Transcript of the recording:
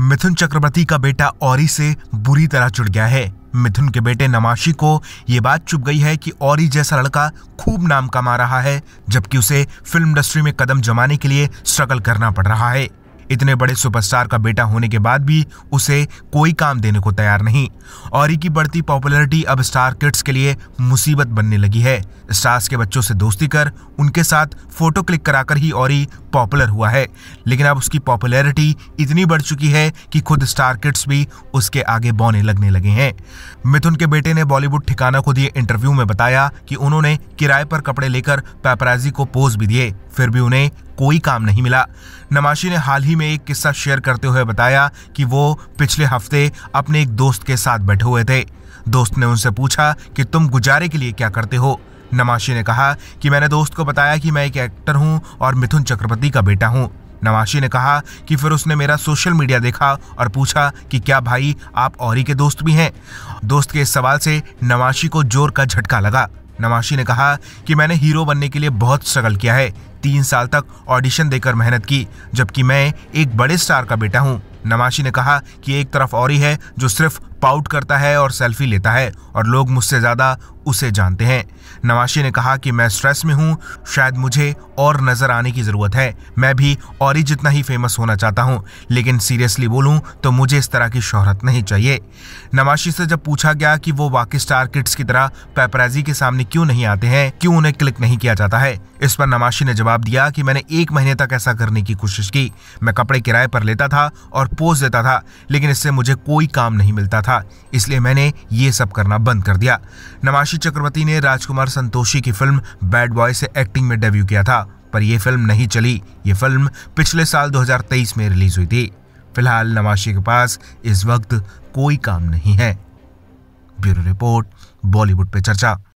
मिथुन चक्रवर्ती का बेटा औरी से बुरी तरह चुड़ गया है मिथुन के बेटे नमाशी को ये बात चुप गई है कि औरी जैसा लड़का खूब नाम कमा रहा है जबकि उसे फिल्म इंडस्ट्री में कदम जमाने के लिए स्ट्रगल करना पड़ रहा है इतने बड़े सुपरस्टार का बेटा होने के बाद भी उसे कोई काम देने को तैयार नहीं और की बढ़ती पॉपुलैरिटी अब स्टार किड्स के लिए मुसीबत बनने लगी है स्टार्स के बच्चों से दोस्ती कर उनके साथ फोटो क्लिक कराकर ही और पॉपुलर हुआ है लेकिन अब उसकी पॉपुलैरिटी इतनी बढ़ चुकी है कि खुद स्टार किड्स भी उसके आगे बौने लगने लगे हैं मिथुन के बेटे ने बॉलीवुड ठिकाना को दिए इंटरव्यू में बताया कि उन्होंने किराए पर कपड़े लेकर पैपराजी को पोज भी दिए फिर भी उन्हें कोई काम नहीं मिला नमाशी ने हाल ही में एक किस्सा शेयर करते हुए बताया कि वो पिछले हफ्ते अपने एक दोस्त के साथ बैठे हुए थे दोस्त ने उनसे पूछा कि तुम गुजारे के लिए क्या करते हो नमाशी ने कहा कि मैंने दोस्त को बताया कि मैं एक एक्टर हूँ और मिथुन चक्रवर्ती का बेटा हूँ नवाशी ने कहा कि फिर उसने मेरा सोशल मीडिया देखा और पूछा कि क्या भाई आप और के दोस्त भी हैं दोस्त के इस सवाल से नमाशी को जोर का झटका लगा नमाशी ने कहा कि मैंने हीरो बनने के लिए बहुत स्ट्रगल किया है तीन साल तक ऑडिशन देकर मेहनत की जबकि मैं एक बड़े स्टार का बेटा हूँ नमाशी ने कहा कि एक तरफ और ही है जो सिर्फ पाउट करता है और सेल्फी लेता है और लोग मुझसे ज़्यादा उसे जानते हैं नवाशी ने कहा कि मैं स्ट्रेस में हूँ शायद मुझे और नज़र आने की ज़रूरत है मैं भी और ही जितना ही फेमस होना चाहता हूँ लेकिन सीरियसली बोलूँ तो मुझे इस तरह की शोहरत नहीं चाहिए नवाशी से जब पूछा गया कि वो बाकी स्टार किड्स की तरह पेपराजी के सामने क्यों नहीं आते हैं क्यों उन्हें क्लिक नहीं किया जाता है इस पर नवाशी ने जवाब दिया कि मैंने एक महीने तक ऐसा करने की कोशिश की मैं कपड़े किराए पर लेता था और पोज देता था लेकिन इससे मुझे कोई काम नहीं मिलता था था इसलिए मैंने ये सब करना बंद कर दिया नमाशी चक्रवर्ती ने राजकुमार संतोषी की फिल्म बैड बॉय से एक्टिंग में डेब्यू किया था पर यह फिल्म नहीं चली ये फिल्म पिछले साल 2023 में रिलीज हुई थी फिलहाल नमाशी के पास इस वक्त कोई काम नहीं है ब्यूरो रिपोर्ट बॉलीवुड पे चर्चा